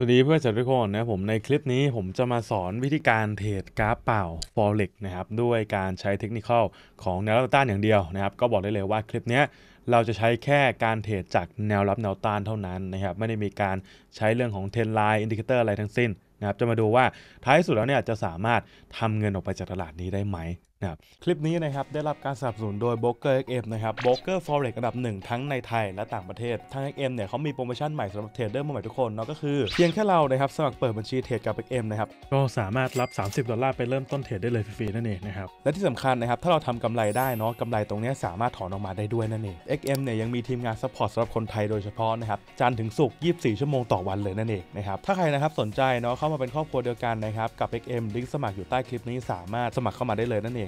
สวัสดีเพื่อนเวัสดทุกคนนะผมในคลิปนี้ผมจะมาสอนวิธีการเทรดกราฟเปล่า forex นะครับด้วยการใช้เทคนิคของแนวรับต้านอย่างเดียวนะครับก็บอกได้เลยว่าคลิปนี้เราจะใช้แค่การเทรดจากแนวรับแนวต้านเท่านั้นนะครับไม่ได้มีการใช้เรื่องของเทรนไลน์อินดิเคเตอร์อะไรทั้งสิ้นนะครับจะมาดูว่าท้ายสุดแล้วเนี่ยจะสามารถทำเงินออกไปจากตลาดนี้ได้ไหมนะคคลิปนี้นะครับ ได้รับการสนับสนุนโดยโบเอ็กเอ็มนะครับโบก b r o k e r f เร็กอันดับหนึ่งทั้งในไทยและต่างประเทศทาง XM เนี่ยเขามีโปรโมชั่นใหม่สำหรับเทรดเดอร์มือใหม่ทุกคนเนาะก็คือเพียงแค่เรานะครับ สมัครเปิดบัญชีเทรดกับ XM นะครับ ก็สามารถรับ 30 ดอลลาร์ไปเริ่มต้นเทรดได้เลยฟรีๆนั่นเองนะครับและที่สำคัญนะครับถ้าเราทำกำไรได้เนาะกำไรตรงนี้สามารถถอนออกมาได้ด้วยนั่นเอง XM เนี่ยยังมีทีมงานซัพพอร์ตสำหรับคนไทยโดยเฉพาะนะครับจันถึงศุกร์24 ชั่วโมงต่อวันเลยนั่นเองนะครับถ้าใครนะครับสนใจเนาะเข้ามาเป็นครอบครัวเดียวกันนะครับกับ XM ลิงก์สมัครอยู่ใต้คลิปนี้สามารถสมัครเข้ามาได้เลยนั่นเอง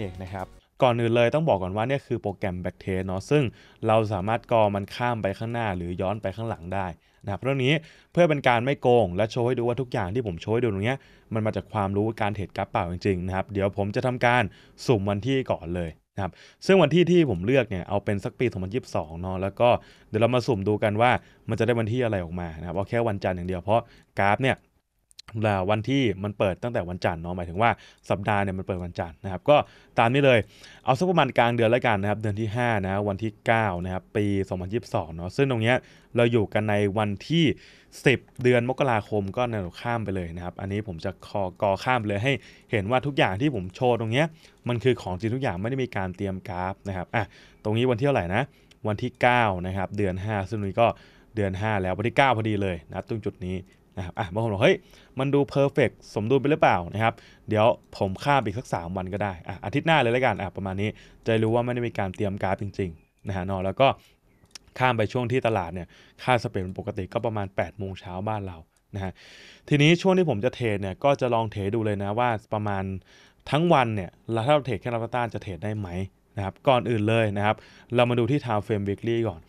เองนะครับก่อนอื่นเลยต้องบอกก่อนว่าเนี่ยคือโปรแกรม b a c k t r a c เนาะซึ่งเราสามารถกอมันข้ามไปข้างหน้าหรือย้อนไปข้างหลังได้นะครับเรื่องนี้เพื่อเป็นการไม่โกงและโชว์ให้ดูว่าทุกอย่างที่ผมโชว์ให้ดูตรงนี้มันมาจากความรู้การเทรดกราฟเปล่าจริงๆนะครับเดี๋ยวผมจะทำการสุ่มวันที่ก่อนเลยนะครับซึ่งวันที่ที่ผมเลือกเนี่ย เอาเป็นสักปี 2022เนาะแล้วก็เดี๋ยวเรามาสุ่มดูกันว่ามันจะได้วันที่อะไรออกมานะครับเอาแค่วันจันทร์อย่างเดียวเพราะกราฟเนี่ยวันที่มันเปิดตั้งแต่วันจันทร์เนาะหมายถึงว่าสัปดาห์เนี่ยมันเปิดวันจันทร์นะครับก็ตามนี้เลยเอาสักประมาณกลางเดือนแล้วกันนะครับเดือนที่5นะวันที่9นะครับปี2022เนาะซึ่งตรงเนี้ยเราอยู่กันในวันที่ 10 เดือนมกราคม ก็นข้ามไปเลยนะครับอันนี้ผมจะคอกอข้ามเลยให้เห็นว่าทุกอย่างที่ผมโชว์ตรงเนี้ยมันคือของจริงทุกอย่างไม่ได้มีการเตรียมกราฟนะครับอ่ะตรงนี้วันที่เท่าไหร่นะวันที่9นะครับเดือน5ซึ่งนี้ก็เดือน 5 แล้ววันที่ 9 พอดีเลยนะตรงจุดนี้นะครับอ่ะบางคนบอกเฮ้ย มันดูเพอร์เฟกสมดุลไปหรือเปล่านะครับ เดี๋ยวผมข้ามอีกสัก 3 วันก็ได้อ่ะอาทิตย์หน้าเลยแล้วกันอ่ะประมาณนี้ จะรู้ว่าไม่ได้มีการเตรียมการจริง ๆนะฮะนอนแล้วก็ข้ามไปช่วงที่ตลาดเนี่ยค่าสเปนปกติก็ประมาณ8โมงเช้าบ้านเรา นะฮะ ทีนี้ช่วงที่ผมจะเทรดเนี่ย ก็จะลองเทรดดูเลยนะว่าประมาณทั้งวันเนี่ยเราถ้าเราเทรดแค่รับต้านจะเทรดได้ไหมนะครับ ก่อนอื่นเลยนะครับ เรามาดูที่ทาวเฟรม m e ก e e ก่อน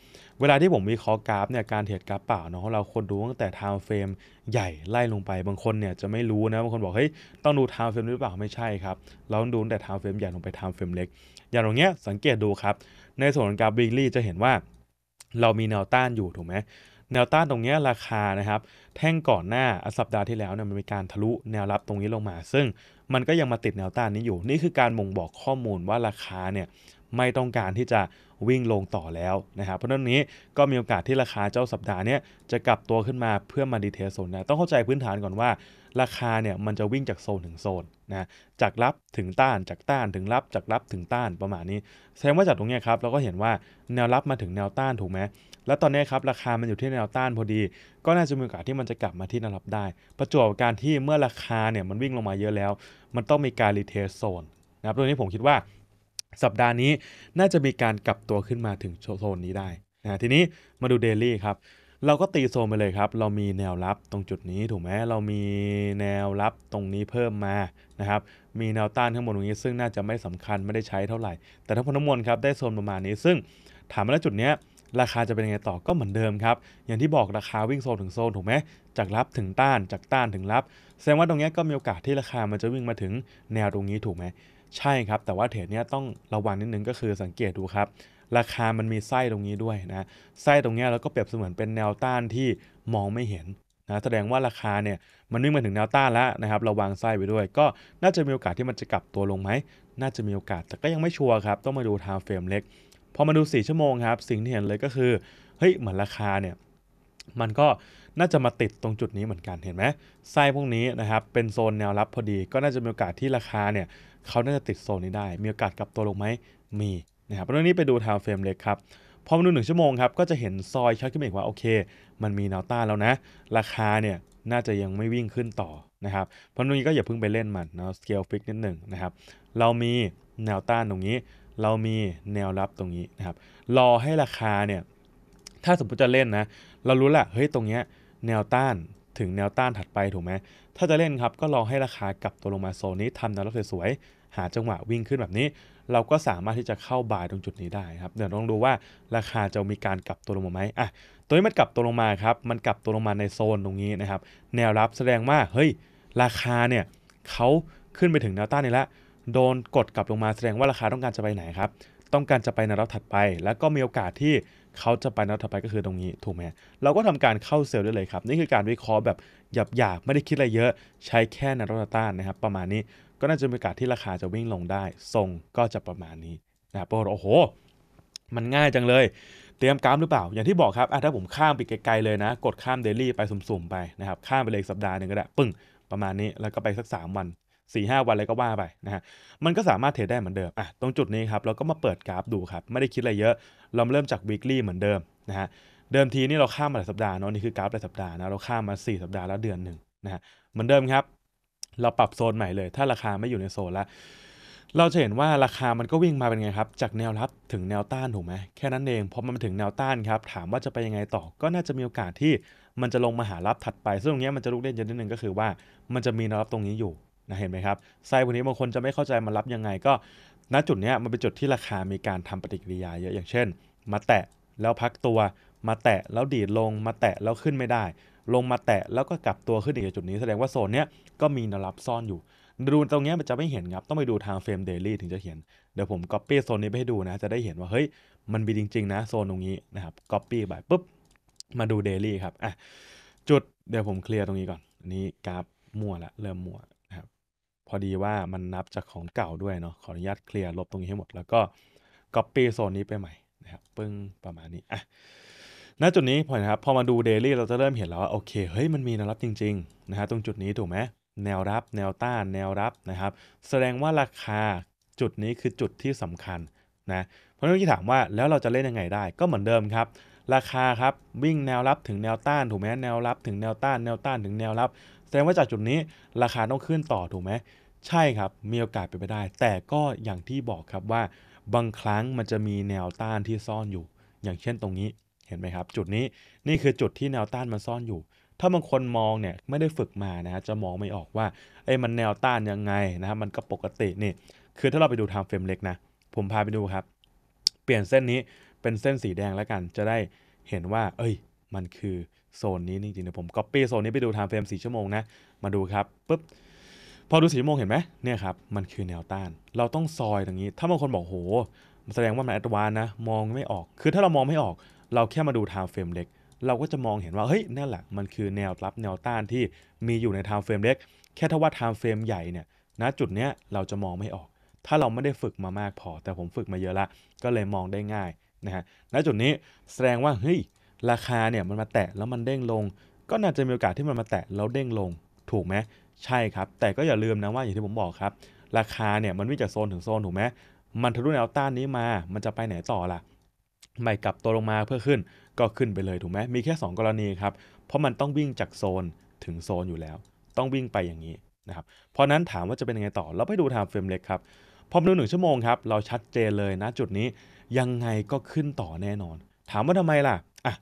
เวลาที่ผมวิเคราะห์กราฟเนี่ยการเทรดกราฟเปล่าเนาะเราควรดูตั้งแต่ไทม์เฟรมใหญ่ไล่ลงไปบางคนเนี่ยจะไม่รู้นะ บางคนบอกเฮ้ยต้องดูไทม์เฟรมหรือเปล่าไม่ใช่ครับ เราดูตั้งแต่ไทม์เฟรมใหญ่ลงไปไทม์เฟรมเล็ก อย่างตรงเนี้ยสังเกตดูครับ ในส่วนกราฟวิ e ลี่จะเห็นว่า เรามีแนวต้านอยู่ ถูกไหมแนวต้านตรงนี้ราคานะครับแท่งก่อนหน้าสัปดาห์ที่แล้วเนี่ยมันมีการทะลุแนวรับตรงนี้ลงมา ซึ่งมันก็ยังมาติดแนวต้านนี้อยู่นี่คือการบ่งบอกข้อมูลว่าราคาเนี่ยไม่ต้องการที่จะวิ่งลงต่อแล้วนะครับเพราะนั้นนี้ก็มีโอกาสที่ราคาเจ้าสัปดาห์นี้จะกลับตัวขึ้นมาเพื่อมาดีเทลโซนนะต้องเข้าใจพื้นฐานก่อนว่า ราคาเนี่ยมันจะวิ่งจากโซนถึงโซนนะจากรับถึงต้านจากต้านถึงรับจากรับถึงต้านประมาณนี้ แสดงว่าจากตรงนี้ครับเราก็เห็นว่าแนวรับมาถึงแนวต้านถูกไหม แล้วตอนนี้ครับราคามันอยู่ที่แนวต้านพอดี ก็น่าจะมีโอกาสที่มันจะกลับมาที่แนวรับได้ ประจวบกับการที่เมื่อราคาเนี่ยมันวิ่งลงมาเยอะแล้ว มันต้องมีการรีเทสโซนนะครับตรงนี้ผมคิดว่าสัปดาห์นี้น่าจะมีการกลับตัวขึ้นมาถึงโซนนี้ได้นะทีนี้มาดูเดลี่ครับเราก็ตีโซนไปเลยครับ เรามีแนวรับตรงจุดนี้ถูกไหมเรามีแนวรับตรงนี้เพิ่มมานะครับมีแนวต้านข้างบนตรงนี้ซึ่งน่าจะไม่สำคัญไม่ได้ใช้เท่าไหร่ แต่ทั้งพนัมวลครับได้โซนประมาณนี้ ซึ่งถามมาแล้วจุดนี้ราคาจะเป็นยังไงต่อก็เหมือนเดิมครับอย่างที่บอกราคาวิ่งโซนถึงโซนถูกไหมจากรับถึงต้านจากต้านถึงรับแสดงว่าตรงนี้ก็มีโอกาสที่ราคามันจะวิ่งมาถึงแนวตรงนี้ถูกไหมใช่ครับแต่ว่าเทรดเนี้ยต้องระวังนิดนึงก็คือสังเกตดูครับราคา มันมีไส้ตรงนี้ด้วยนะไส้ตรงนี้เราก็เปรียบเสมือนเป็นแนวต้านที่มองไม่เห็นนะแสดงว่าราคาเนี่ยมันวิ่งมาถึงแนวต้านแล้วนะครับระวังไส้ไปด้วย ก็น่าจะมีโอกาสที่มันจะกลับตัวลงไหมน่าจะมีโอกาส แต่ก็ยังไม่ชัวร์ครับต้องมาดูไทม์เฟรมเล็กพอมาดู 4 ชั่วโมงครับสิ่งที่เห็นเลยก็คือเฮ้ยเหมือนราคาเนี่ยมันก็น่าจะมาติดตรงจุดนี้เหมือนกันเห็นไหมไส้พวกนี้นะครับเป็นโซนแนวรับพอดี ก็น่าจะมีโอกาสที่ราคาเนี่ยเขาน่าจะติดโซนนี้ได้ มีโอกาสกลับตัวลงไหมมีนะครับเรื่องนี้ไปดูไทม์เฟรมเล็กครับ พอมาดูหนึ่งชั่วโมงครับ ก็จะเห็นซอยชัดขึ้นอีกว่าโอเค มันมีแนวต้านแล้วนะ ราคาเนี่ยน่าจะยังไม่วิ่งขึ้นต่อนะครับเพราะตรงนี้ก็อย่าเพิ่งไปเล่นมันนะสเกลฟิกนิดหนึ่งนะครับเรามีแนวต้านตรงนี้ เรามีแนวรับตรงนี้นะครับรอให้ราคาเนี่ยถ้าสมมติจะเล่นนะ เรารู้แหละเฮ้ยตรงเนี้ยแนวต้านถึงแนวต้านถัดไปถูกไหมถ้าจะเล่นครับ ก็รอให้ราคากลับตัวลงมาโซนนี้ทำแนวรับสวยๆหาจังหวะวิ่งขึ้นแบบนี้ เราก็สามารถที่จะเข้าบ่ายตรงจุดนี้ได้ครับเดี๋ยวต้องดูว่าราคาจะมีการกลับตัวลงมาไหมอ่ะตัวนี้มันกลับตัวลงมาครับ มันกลับตัวลงมาในโซนตรงนี้นะครับ แนวรับแสดงว่าเฮ้ยราคาเนี่ยเขาขึ้นไปถึงแนวต้านนี่แล้วโดนกดกลับลงมาแสดงว่าราคาต้องการจะไปไหนครับต้องการจะไปแนวรับถัดไป แล้วก็มีโอกาสที่เขาจะไปนัดถัดไปก็คือตรงนี้ ถูกไหม เราก็ทำการเข้าเซลล์ได้เลยครับ นี่คือการวิเคราะห์แบบหยาบๆไม่ได้คิดอะไรเยอะ ใช้แค่นาโรต้านะครับประมาณนี้ก็น่าจะมีโอกาสที่ราคาจะวิ่งลงได้ทรงก็จะประมาณนี้นะครับโอ้โห มันง่ายจังเลย เตรียมกราฟหรือเปล่า อย่างที่บอกครับถ้าผมข้ามไปไกลๆเลยนะ กดข้ามเดลี่ไปสุ่มๆไปนะครับข้ามไปเลยสัปดาห์หนึ่งก็ได้ปึ้งประมาณนี้แล้วก็ไปสัก3วันสี่ห้าวันอะไรก็ว่าไปนะฮะ มันก็สามารถเทรดได้เหมือนเดิมอ่ะตรงจุดนี้ครับ เราก็มาเปิดกราฟดูครับ ไม่ได้คิดอะไรเยอะ เราเริ่มจาก weekly เหมือนเดิมนะฮะ เดิมทีนี่เราข้ามมาหลายสัปดาห์เนาะ นี่คือกราฟหลายสัปดาห์นะ เราข้ามมา4สัปดาห์แล้วเดือนหนึ่งนะฮะ เหมือนเดิมครับ เราปรับโซนใหม่เลย ถ้าราคาไม่อยู่ในโซนละ เราจะเห็นว่าราคามันก็วิ่งมาเป็นไงครับ จากแนวรับถึงแนวต้านถูกไหมแค่นั้นเองพอมันถึงแนวต้านครับ ถามว่าจะไปยังไงต่อ ก็น่าจะมีโอกาสที่ มันจะลงมาหารับถัดไปซึ่งตรงนี้มันจะลุกเล่นยอะนิดนึงก็คือว่ามันจะมีแนวรับตรงนี้อยู่นะเห็นไหมครับไส้พวกนี้บางคนจะไม่เข้าใจมันรับยังไงก็ณจุดนี้มันเป็นจุดที่ราคามีการทำปฏิกิริยาเยอะอย่างเช่นมาแตะแล้วพักตัวมาแตะแล้วดีดลงมาแตะแล้วขึ้นไม่ได้ ลงมาแตะแล้วก็กลับตัวขึ้นอีกจุดนี้แสดงว่าโซนนี้ก็มีแนวรับซ่อนอยู่ ดูตรงนี้มันจะไม่เห็นครับต้องไปดูทางเฟรมเดลี่ถึงจะเห็นเดี๋ยวผมก๊อปปี้โซนนี้ไปให้ดูนะ จะได้เห็นว่าเฮ้ยมันมีจริง ๆนะโซนตรงนี้นะครับก๊อปปี้ไปปุ๊บมาดูเดลี่ครับอ่ะจุดเดี๋ยวผมเคลียร์ตรงนี้ก่อนนี่กราฟมั่วละเริ่มมั่วพอดีว่ามันนับจากของเก่าด้วยเนาะขออนุญาตเคลียร์ลบตรงนี้ให้หมด แล้วก็ก๊อปปี้โซนนี้ไปใหม่นะครับปึ้งประมาณนี้อ่ะณจุดนี้พอนะครับพอมาดู Daily เราจะเริ่มเห็นแล้วว่าโอเคเฮ้ยมันมีแนวรับจริงๆนะฮะตรงจุดนี้ถูกไหมแนวรับ แนวต้านแนวรับนะครับ แสดงว่าราคาจุดนี้คือจุดที่สำคัญนะเพราะะนั้นที่ถามว่าแล้วเราจะเล่นยังไงได้ ก็เหมือนเดิมครับ ราคาครับวิ่งแนวรับถึงแนวต้านถูกไหมแนวรับ ถึงแนวต้านแนวต้านถึงแนวรับ แสดงว่าจากจุดนี้ราคาต้องขึ้นต่อถูกไหมใช่ครับ มีโอกาสเป็นไปได้ แต่ก็อย่างที่บอกครับว่า บางครั้งมันจะมีแนวต้านที่ซ่อนอยู่ อย่างเช่นตรงนี้เห็นไหมครับ จุดนี้นี่คือจุดที่แนวต้านมันซ่อนอยู่ ถ้าบางคนมองเนี่ยไม่ได้ฝึกมานะฮะจะมองไม่ออกว่าไอ้มันแนวต้านยังไงนะฮะมันก็ปกตินี่ คือถ้าเราไปดูไทม์เฟรมเล็กนะผมพาไปดูครับ เปลี่ยนเส้นนี้เป็นเส้นสีแดงแล้วกันจะได้เห็นว่า เอ้ย มันคือโซนนี้จริงๆนะผมก๊อปปี้โซนนี้ไปดูไทม์เฟรม4ชั่วโมงนะมาดูครับปุ๊บพอดูสีม่วงเห็นไหมเนี่ยครับมันคือแนวต้าน เราต้องซอยตรงนี้ ถ้าบางคนบอกโหแสดงว่ามันแอดวานนะมองไม่ออก คือถ้าเรามองไม่ออก เราแค่มาดูไทม์เฟรมเล็กเราก็จะมองเห็นว่าเฮ้ยนั่นแหละมันคือแนวรับแนวต้านที่มีอยู่ในไทม์เฟรมเล็กแค่ถ้าว่าไทม์เฟรมใหญ่เนี่ยณจุดเนี้ยเราจะมองไม่ออก ถ้าเราไม่ได้ฝึกมามากพอ แต่ผมฝึกมาเยอะละก็เลยมองได้ง่ายนะฮะณจุดนี้แสดงว่าเฮ้ยราคาเนี่ยมันมาแตะแล้วมันเด้งลง ก็น่าจะมีโอกาสที่มันมาแตะแล้วเด้งลงถูกไหมใช่ครับ แต่ก็อย่าลืมนะว่าอย่างที่ผมบอกครับ ราคาเนี่ยมันวิ่งจากโซนถึงโซนถูกไหมมันทะลุแนวต้านนี้มา มันจะไปไหนต่อล่ะไม่กลับตัวลงมาเพื่อขึ้นก็ขึ้นไปเลย ถูกไหมมีแค่ 2 กรณีครับ เพราะมันต้องวิ่งจากโซนถึงโซนอยู่แล้ว ต้องวิ่งไปอย่างนี้นะครับเพราะนั้นถามว่าจะเป็นยังไงต่อ เราไปดูทมงเฟรมเล็กครับพอมาดูหนึ่งชั่วโมงครับเราชัดเจนเลยนะจุดนี้ยังไงก็ขึ้นต่อแน่นอน ถามว่าทำไมล่ะอ่ะ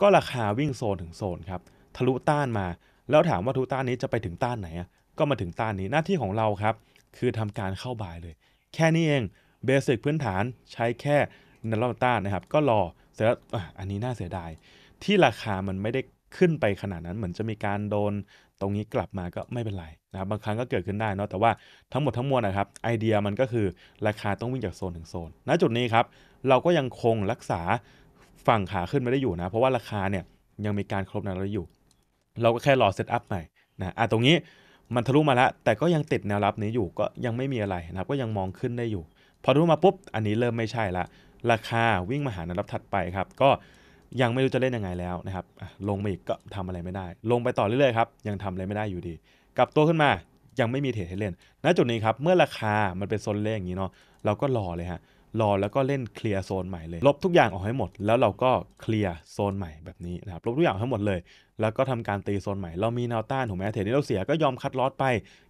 ก็ราคาวิ่งโซนถึงโซนครับทะลุต้านมาแล้วถามว่าทุต้านนี้จะไปถึงต้านไหนก็มาถึงต้านนี้หน้าที่ของเราครับ คือทำการเข้าบายเลย แค่นี้เอง เบสิกพื้นฐานใช้แค่ในรอบต้านนะครับ ก็รอเสร็จแล้วอันนี้น่าเสียดายที่ราคามันไม่ได้ขึ้นไปขนาดนั้นเหมือนจะมีการโดนตรงนี้กลับมาก็ไม่เป็นไรนะครับบางครั้งก็เกิดขึ้นได้เนาะแต่ว่าทั้งหมดทั้งมวลนะครับไอเดียมันก็คือราคาต้องวิ่งจากโซนถึงโซนณจุดนี้ครับเราก็ยังคงรักษาฝั่งขาขึ้นไม่ได้อยู่นะ เพราะว่าราคาเนี่ยยังมีการครบนเราอยู่เราก็แค่รอเซตอัพใหม่นะอ่ะตรงนี้มันทะลุมาแล้วแต่ก็ยังติดแนวรับนี้อยู่ก็ยังไม่มีอะไรนะครับ ก็ยังมองขึ้นได้อยู่ พอทะลุมาปุ๊บอันนี้เริ่มไม่ใช่ ละราคาวิ่งมาหาแนวรับถัดไปครับก็ยังไม่รู้จะเล่นยังไงแล้วนะครับลงมาอีกก็ทำอะไรไม่ได้ ลงไปต่อเรื่อยๆครับยังทำอะไรไม่ได้อยู่ดีกลับตัวขึ้นมายังไม่มีเทรดให้เล่น ณจุดนี้ครับเมื่อราคามันเป็นโซนเล่อย่างนี้เนาะเราก็รอเลยฮะรอ แล้วก็เล่นเคลียร์โซนใหม่เลย ลบทุกอย่างออกให้หมดแล้วเราก็เคลียร์โซนใหม่แบบนี้นะครับลบทุกอย่างให้หมดเลย แล้วก็ทำการตีโซนใหม่เรามีแนวต้านถูกไหมเทรดนี้เราเสียก็ยอมคัดลอดไป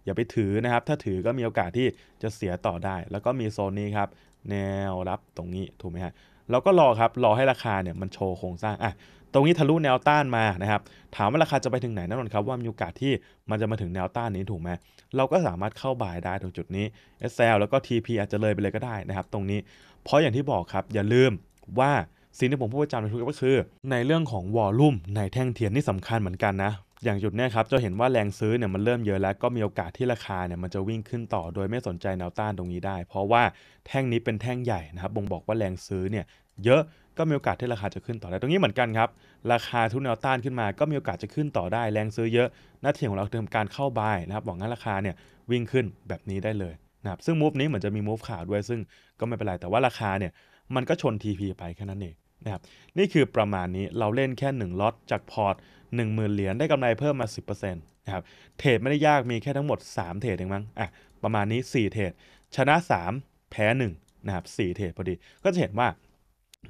อย่าไปถือนะครับถ้าถือก็มีโอกาสที่จะเสียต่อได้ แล้วก็มีโซนนี้ครับ แนวรับตรงนี้ ถูกไหมฮะเราก็รอครับรอให้ราคาเนี่ยมันโชว์โครงสร้างอ่ะตรงนี้ทะลุแนวต้านมานะครับ ถามว่าราคาจะไปถึงไหนแน่นอนครับว่ามีโอกาสที่มันจะมาถึงแนวต้านนี้ถูกไหมเราก็สามารถเข้าบายได้ตรงจุดนี้ SL แล้วก็ TP อาจจะเลยไปเลยก็ได้นะครับตรงนี้เพราะอย่างที่บอกครับ อย่าลืมว่า สิ่งที่ผมพูดประจำในทุกก็คือ ในเรื่องของวอลลุ่มในแท่งเทียนนี่สำคัญเหมือนกันนะ อย่างจุดนี้ครับจะเห็นว่าแรงซื้อเนี่ยมันเริ่มเยอะแล้วก็มีโอกาสที่ราคาเนี่ยมันจะวิ่งขึ้นต่อโดยไม่สนใจแนวต้านตรงนี้ได้ เพราะว่าแท่งนี้เป็นแท่งใหญ่นะครับบ่งบอกว่าแรงซื้อเนี่ยเยอะก็มีโอกาสที่ราคาจะขึ้นต่อได้ตรงนี้เหมือนกันครับราคาทุนแนวต้านขึ้นมา ก็มีโอกาสจะขึ้นต่อได้แรงซื้อเยอะหน้าที่ของเราเียมการเข้าบายนะครับหวังงั้นราคาเนี่ยวิ่งขึ้นแบบนี้ได้เลยนะครับซึ่งมูฟนี้เหมือนจะมีมูฟข่าวด้วยซึ่งก็ไม่เป็นไรแต่ว่าราคาเนี่ยมันก็ชน TP ไปแค่นั้นเองนะครับนี่คือประมาณนี้เราเล่นแค่1ล็อตจากพอร์ต 1 0,000 เหรียญได้กำไรเพิ่มมา 10%นะครับเทรดไม่ได้ยากมีแค่ทั้งหมด 3 เทรดเองมั้งอ่ะประมาณนี้ 4 เทรดชนะ 3แพ้1นะครับ4เทรดพอดี ก็จะเห็นว่า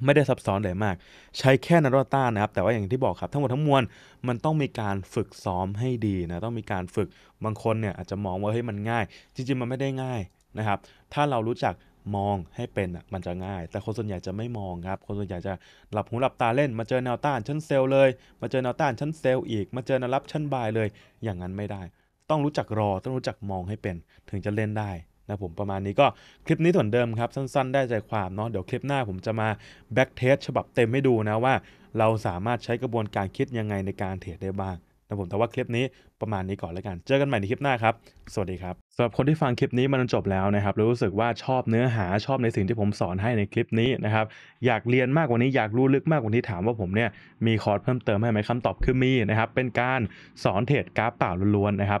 ไม่ได้ซับซ้อนเลยมาก ใช้แค่นาโรต้านะครับ แต่ว่าอย่างที่บอกครับทั้งหมดทั้งมวลมันต้องมีการฝึกซ้อมให้ดีนะต้องมีการฝึกบางคนเนี่ยอาจจะมองว่าเฮ้ยมันง่าย จริงๆมันไม่ได้ง่ายนะครับ ถ้าเรารู้จักมองให้เป็นอ่ะมันจะง่าย แต่คนส่วนใหญ่จะไม่มองครับ คนส่วนใหญ่จะหลับหูหลับตาเล่นมาเจอแนวต้านชั้นเซลเลย มาเจอแนวต้านชั้นเซลอีกมาเจอแนวรับชั้นบายเลย อย่างนั้นไม่ได้ ต้องรู้จักรอต้องรู้จักมองให้เป็นถึงจะเล่นได้นะผมประมาณนี้ก็คลิปนี้ถ่วนเดิมครับสั้น ๆ ได้ใจความเนาะเดี๋ยวคลิปหน้าผมจะมาแบ็กเทสฉบับเต็มให้ดูนะว่าเราสามารถใช้กระบวนการคิดยังไงในการเทรดได้บ้างนะผมแต่ว่าคลิปนี้ประมาณนี้ก่อนแล้วกันเจอกันใหม่ในคลิปหน้าครับ สวัสดีครับสำหรับคนที่ฟังคลิปนี้มันจบแล้วนะครับรู้สึกว่าชอบเนื้อหาชอบในสิ่งที่ผมสอนให้ในคลิปนี้นะครับ อยากเรียนมากกว่านี้อยากรู้ลึกมากกว่านี้ถามว่าผมเนี่ยมีคอร์สเพิ่มเติมให้ไหมคำตอบคือมีนะครับเป็นการสอนเทรดกราฟเปล่าล้วนๆนะครับ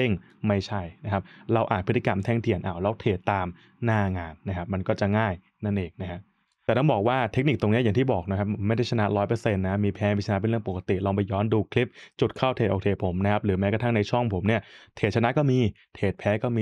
ด้งไม่ใช่นะครับ เราอ่านพฤติกรรมแท่งเทียนเอาเราเทรดตามหน้างานนะครับ มันก็จะง่ายนั่นเองนะฮะ แต่ต้องบอกว่าเทคนิคตรงนี้อย่างที่บอกนะครับไม่ได้ชนะร้อยเปอร์เซ็นต์นะ มีแพ้ มีชนะเป็นเรื่องปกติ ลองไปย้อนดูคลิปจุดเข้าเทรดออกเทรดผมนะครับ หรือแม้กระทั่งในช่องผมเนี่ย เทรดชนะก็มี เทรดแพ้ก็มี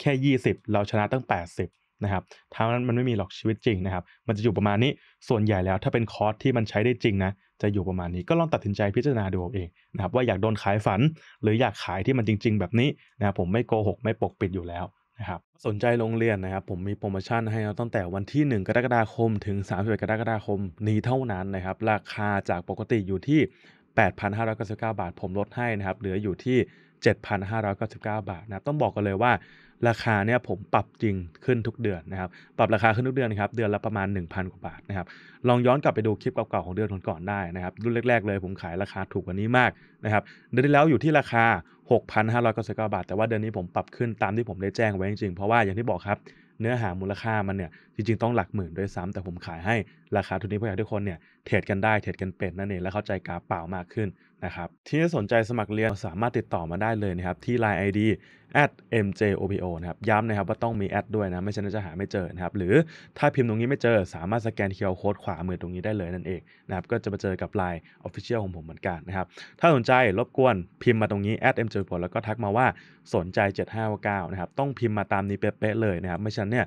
แค่20เราชนะตั้ง 80 นะครับท่างนั้นมันไม่มีหรอกชีวิตจริงนะครับ มันจะอยู่ประมาณนี้ส่วนใหญ่แล้วถ้าเป็นคอร์สที่มันใช้ได้จริงนะจะอยู่ประมาณนี้ก็ลองตัดสินใจพิจารณาดูเองนะครับ ว่าอยากโดนขายฝัน หรืออยากขายที่มันจริงๆ แบบนี้นะครับผมไม่โกหกไม่ปกปิดอยู่แล้วนะครับ สนใจโรงเรียนนะครับ ผมมีโปรโมชั่นให้เราตั้งแต่วันที่ 1 กรกฎาคมถึง 31 กรกฎาคมนี้เท่านั้นนะครับ ราคาจากปกติอยู่ที่8,599บาท ผมลดให้นะครับเหลืออยู่ที่7,599บาทนะต้องบอกกันเลยว่าราคาเนี่ยผมปรับจริงขึ้นทุกเดือนนะครับปรับราคาขึ้นทุกเดือนนะครับเดือนละประมาณ 1,000กว่าบาทนะครับลองย้อนกลับไปดูคลิปเก่าๆของเดือนก่อนๆได้นะครับรุ่นแรกๆ เลยผมขายราคาถูกกว่านี้มากนะครับเดือนที่แล้วอยู่ที่ราคา 6,599บาทแต่ว่าเดือนนี้ผมปรับขึ้นตามที่ผมได้แจ้งไว้จริงๆเพราะว่าอย่างที่บอกครับเนื้อหามูลค่ามันเนี่ยจริงๆ ต้องหลักหมื่นด้วยซ้ำ แต่ผมขายให้ราคาทุนนี้เพื่อให้ทุกคนเนี่ย เทรดกันได้ เทรดกันเป็นนั่นเอง และเข้าใจกราฟเปล่ามากขึ้นนะครับ ที่สนใจสมัครเรียนสามารถติดต่อมาได้เลยนะครับ ที่ Line ID at mjopo นะครับ ย้ำนะครับว่าต้องมีแอดด้วยนะ ไม่เช่นจะหาไม่เจอนะครับ หรือถ้าพิมพ์ตรงนี้ไม่เจอสามารถสแกนเคอร์โค้ดขวามือตรงนี้ได้เลยนั่นเองนะครับ ก็จะมาเจอกับ Line Official ของผมเหมือนกันนะครับ ถ้าสนใจรบกวนพิมพ์มาตรงนี้ at mjopo แล้วก็ทักมาว่าสนใจ7599นะครับต้องพิมพ์มาตามนี้เป๊ะๆเลยนะครับไม่เช่นเนี่ย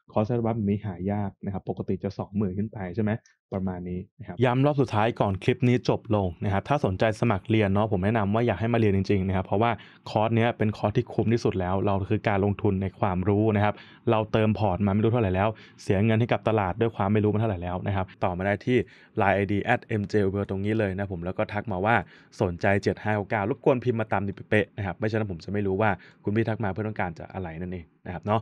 คอร์สบัมนี้หายากนะครับ ปกติจะ20,000ขึ้นไปใช่ไหมประมาณนี้นะครับ ย้ำรอบสุดท้ายก่อนคลิปนี้จบลงนะครับ ถ้าสนใจสมัครเรียนเนาะ ผมแนะนำว่าอยากให้มาเรียนจริงๆนะครับ เพราะว่าคอร์สเนี้ยเป็นคอร์สที่คุ้มที่สุดแล้ว เราคือการลงทุนในความรู้นะครับ เราเติมพอร์ตมาไม่รู้เท่าไหร่แล้ว เสียเงินให้กับตลาดด้วยความไม่รู้มาเท่าไหร่แล้วนะครับ ต่อมาได้ที่ l i เอ id at mj ตรงนี้เลยนะผม แล้วก็ทักมาว่าสนใจ7599รบกวนพิมพ์มาตามดิเป๊ะนะครับ ไม่เช่นนั้นผมจะไม่รู้ว่าคุณพี่ทักมาเพื่อต้องการจะอะไรนั่นเองนะครับเนาะ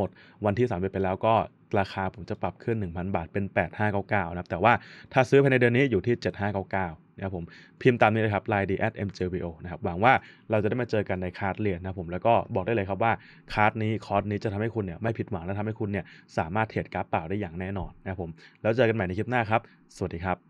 หมดวันที่30ไปแล้วก็ราคาผมจะปรับขึ้น 1,000 บาทเป็น 8599นะครับ แต่ว่าถ้าซื้อภายในเดือนนี้อยู่ที่ 7599นะครับผมพิมพ์ตามนี้เลยครับ line d at mjbo นะครับ หวังว่าเราจะได้มาเจอกันในคาร์ดเรียนนะผมแล้วก็บอกได้เลยครับว่าคาร์ดนี้คอร์สนี้จะทำให้คุณเนี่ยไม่ผิดหวังและทำให้คุณเนี่ยสามารถเทรดกราฟเปล่าได้อย่างแน่นอนนะครับผมแล้วเจอกันใหม่ในคลิปหน้าครับ สวัสดีครับ